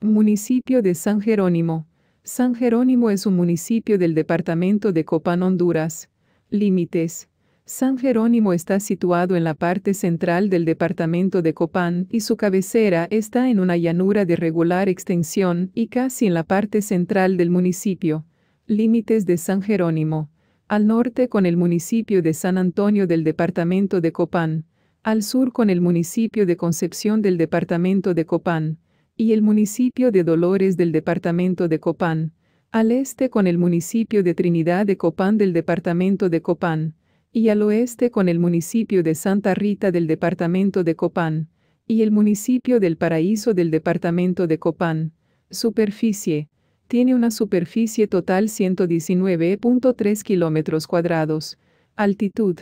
Municipio de San Jerónimo. San Jerónimo es un municipio del departamento de Copán, Honduras. Límites. San Jerónimo está situado en la parte central del departamento de Copán y su cabecera está en una llanura de regular extensión y casi en la parte central del municipio. Límites de San Jerónimo. Al norte con el municipio de San Antonio del departamento de Copán. Al sur con el municipio de Concepción del departamento de Copán y el municipio de Dolores del departamento de Copán, al este con el municipio de Trinidad de Copán del departamento de Copán, y al oeste con el municipio de Santa Rita del departamento de Copán, y el municipio del Paraíso del departamento de Copán. Superficie. Tiene una superficie total 119.3 kilómetros cuadrados. Altitud.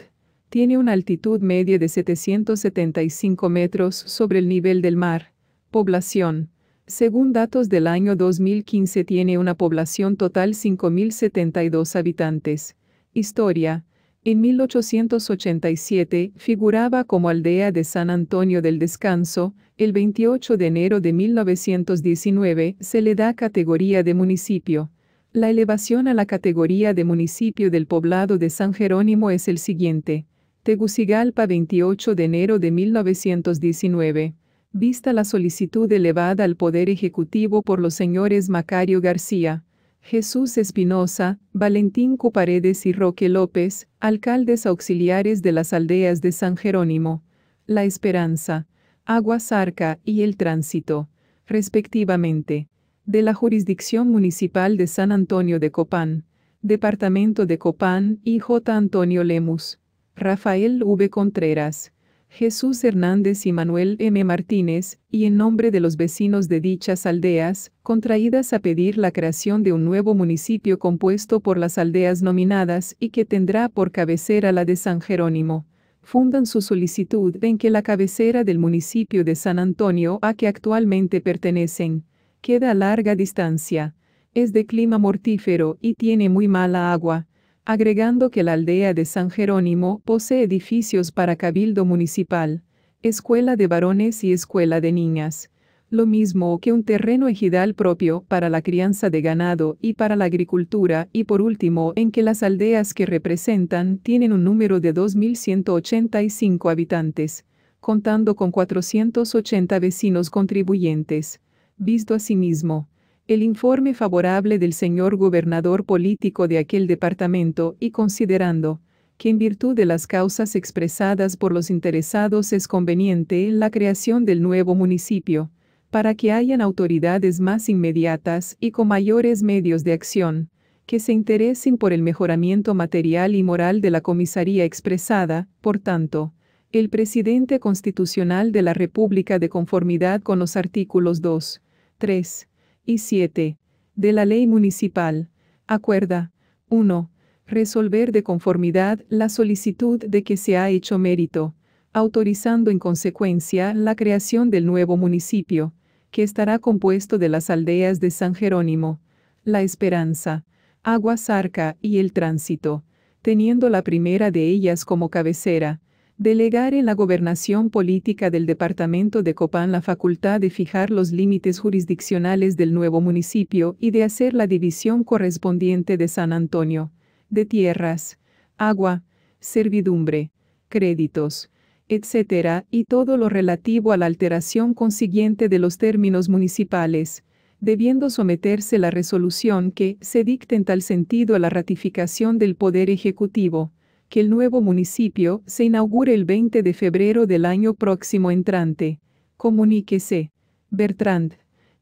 Tiene una altitud media de 775 metros sobre el nivel del mar Población. Según datos del año 2015 tiene una población total 5.072 habitantes. Historia. En 1887 figuraba como aldea de San Antonio del Descanso, el 28 de enero de 1919 se le da categoría de municipio. La elevación a la categoría de municipio del poblado de San Jerónimo es el siguiente. Tegucigalpa 28 de enero de 1919. Vista la solicitud elevada al Poder Ejecutivo por los señores Macario García, Jesús Espinosa, Valentín Cuparedes y Roque López, alcaldes auxiliares de las aldeas de San Jerónimo, La Esperanza, Aguasarca y El Tránsito, respectivamente, de la jurisdicción municipal de San Antonio de Copán, Departamento de Copán y J. Antonio Lemus, Rafael V. Contreras, Jesús Hernández y Manuel M. Martínez, y en nombre de los vecinos de dichas aldeas, contraídas a pedir la creación de un nuevo municipio compuesto por las aldeas nominadas y que tendrá por cabecera la de San Jerónimo. Fundan su solicitud en que la cabecera del municipio de San Antonio a que actualmente pertenecen queda a larga distancia. Es de clima mortífero y tiene muy mala agua agregando que la aldea de San Jerónimo posee edificios para cabildo municipal, escuela de varones y escuela de niñas, lo mismo que un terreno ejidal propio para la crianza de ganado y para la agricultura y por último en que las aldeas que representan tienen un número de 2.185 habitantes, contando con 480 vecinos contribuyentes, visto asimismo el informe favorable del señor gobernador político de aquel departamento y considerando que en virtud de las causas expresadas por los interesados es conveniente la creación del nuevo municipio, para que hayan autoridades más inmediatas y con mayores medios de acción, que se interesen por el mejoramiento material y moral de la comisaría expresada, por tanto, el presidente constitucional de la República de conformidad con los artículos 2, 3, y 7 de la Ley Municipal, acuerda 1. Resolver de conformidad la solicitud de que se ha hecho mérito, autorizando en consecuencia la creación del nuevo municipio, que estará compuesto de las aldeas de San Jerónimo, La Esperanza, Aguasarca y El Tránsito, teniendo la primera de ellas como cabecera, Delegar en la gobernación política del departamento de Copán la facultad de fijar los límites jurisdiccionales del nuevo municipio y de hacer la división correspondiente de San Antonio, de tierras, agua, servidumbre, créditos, etc., y todo lo relativo a la alteración consiguiente de los términos municipales, debiendo someterse la resolución que se dicte en tal sentido a la ratificación del Poder Ejecutivo que el nuevo municipio se inaugure el 20 de febrero del año próximo entrante. Comuníquese. Bertrand,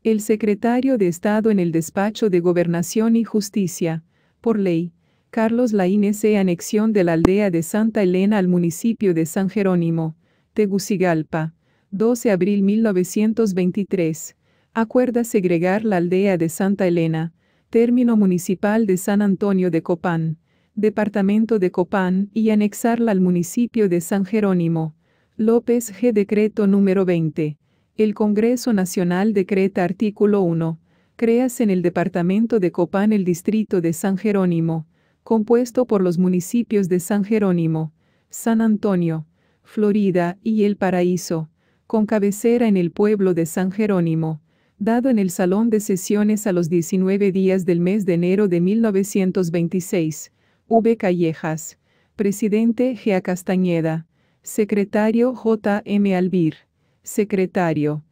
el secretario de Estado en el despacho de Gobernación y Justicia, por ley, Carlos Laínez e anexión de la aldea de Santa Elena al municipio de San Jerónimo, Tegucigalpa, 12 de abril 1923. Acuerda segregar la aldea de Santa Elena, término municipal de San Antonio de Copán departamento de Copán, y anexarla al municipio de San Jerónimo. López G. Decreto número 20. El Congreso Nacional decreta artículo 1. Creas en el departamento de Copán el distrito de San Jerónimo, compuesto por los municipios de San Jerónimo, San Antonio, Florida y El Paraíso, con cabecera en el pueblo de San Jerónimo, dado en el Salón de Sesiones a los 19 días del mes de enero de 1926 V. Callejas, presidente Gea Castañeda, secretario J. M. Albir, secretario.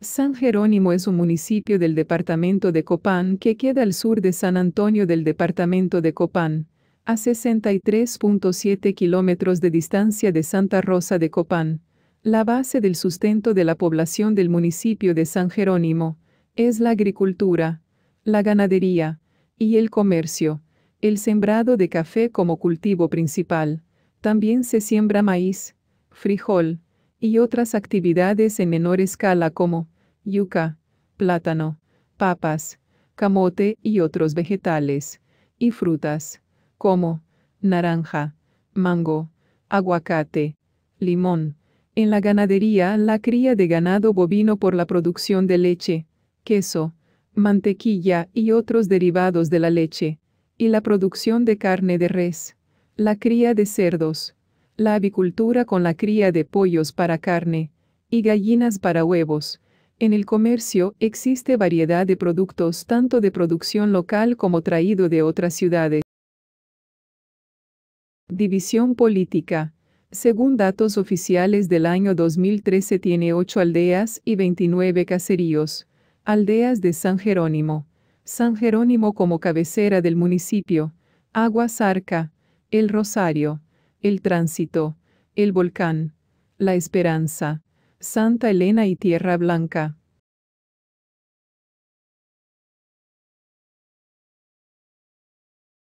San Jerónimo es un municipio del departamento de Copán que queda al sur de San Antonio del departamento de Copán, a 63.7 kilómetros de distancia de Santa Rosa de Copán. La base del sustento de la población del municipio de San Jerónimo es la agricultura, la ganadería y el comercio, el sembrado de café como cultivo principal. También se siembra maíz, frijol y otras actividades en menor escala como yuca, plátano, papas, camote y otros vegetales, y frutas como naranja, mango, aguacate, limón. En la ganadería, la cría de ganado bovino por la producción de leche, queso, mantequilla y otros derivados de la leche, y la producción de carne de res, la cría de cerdos, la avicultura con la cría de pollos para carne, y gallinas para huevos. En el comercio existe variedad de productos tanto de producción local como traído de otras ciudades. División política. Según datos oficiales del año 2013 tiene 8 aldeas y 29 caseríos. Aldeas de San Jerónimo. San Jerónimo como cabecera del municipio. Agua Zarca. El Rosario. El Tránsito. El Volcán. La Esperanza. Santa Elena y Tierra Blanca.